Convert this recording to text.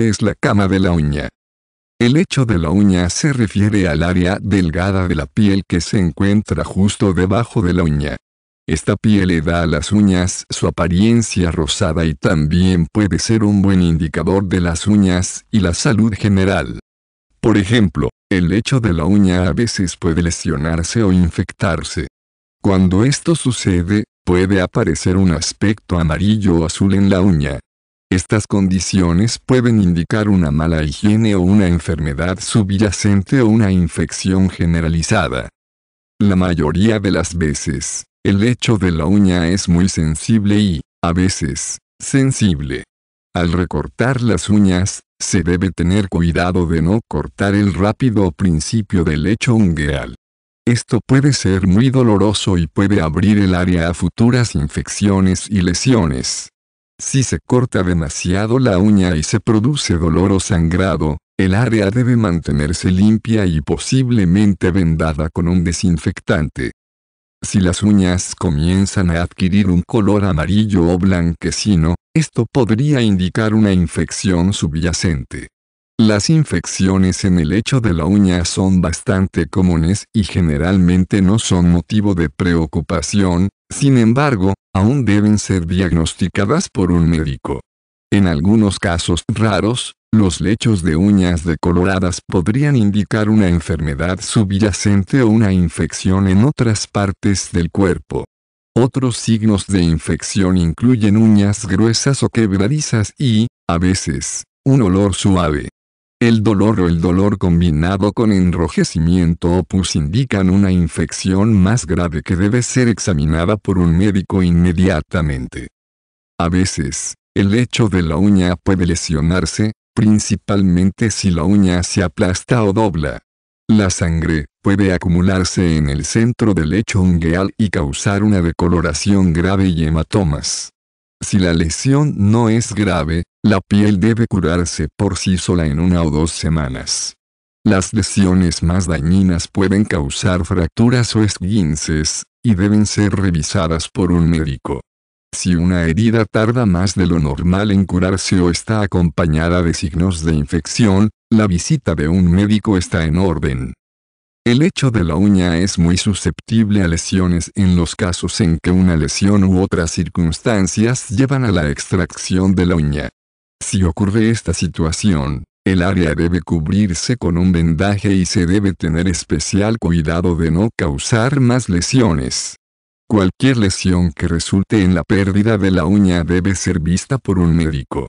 es la cama de la uña. El hecho de la uña se refiere al área delgada de la piel que se encuentra justo debajo de la uña. Esta piel le da a las uñas su apariencia rosada y también puede ser un buen indicador de las uñas y la salud general. Por ejemplo, el lecho de la uña a veces puede lesionarse o infectarse. Cuando esto sucede, puede aparecer un aspecto amarillo o azul en la uña. Estas condiciones pueden indicar una mala higiene o una enfermedad subyacente o una infección generalizada. La mayoría de las veces, el lecho de la uña es muy sensible y, a veces, sensible. Al recortar las uñas, se debe tener cuidado de no cortar el rápido principio del lecho ungueal. Esto puede ser muy doloroso y puede abrir el área a futuras infecciones y lesiones. Si se corta demasiado la uña y se produce dolor o sangrado, el área debe mantenerse limpia y posiblemente vendada con un desinfectante. Si las uñas comienzan a adquirir un color amarillo o blanquecino, esto podría indicar una infección subyacente. Las infecciones en el lecho de la uña son bastante comunes y generalmente no son motivo de preocupación, sin embargo, aún deben ser diagnosticadas por un médico. En algunos casos raros, los lechos de uñas decoloradas podrían indicar una enfermedad subyacente o una infección en otras partes del cuerpo. Otros signos de infección incluyen uñas gruesas o quebradizas y, a veces, un olor suave. El dolor o el dolor combinado con enrojecimiento o pus indican una infección más grave que debe ser examinada por un médico inmediatamente. A veces, el lecho de la uña puede lesionarse, principalmente si la uña se aplasta o dobla. La sangre puede acumularse en el centro del lecho ungueal y causar una decoloración grave y hematomas. Si la lesión no es grave, la piel debe curarse por sí sola en una o dos semanas. Las lesiones más dañinas pueden causar fracturas o esguinces, y deben ser revisadas por un médico. Si una herida tarda más de lo normal en curarse o está acompañada de signos de infección, la visita de un médico está en orden. El hecho de la uña es muy susceptible a lesiones en los casos en que una lesión u otras circunstancias llevan a la extracción de la uña. Si ocurre esta situación, el área debe cubrirse con un vendaje y se debe tener especial cuidado de no causar más lesiones. Cualquier lesión que resulte en la pérdida de la uña debe ser vista por un médico.